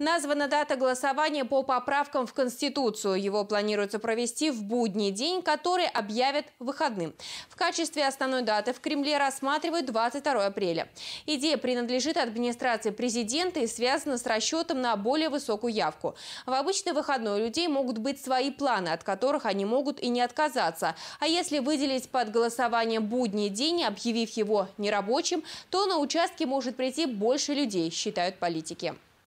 Названа дата голосования по поправкам в Конституцию. Его планируется провести в будний день, который объявят выходным. В качестве основной даты в Кремле рассматривают 22 апреля. Идея принадлежит администрации президента и связана с расчетом на более высокую явку. В обычный выходной у людей могут быть свои планы, от которых они могут и не отказаться. А если выделить под голосование будний день, объявив его нерабочим, то на участке может прийти больше людей, считают политики.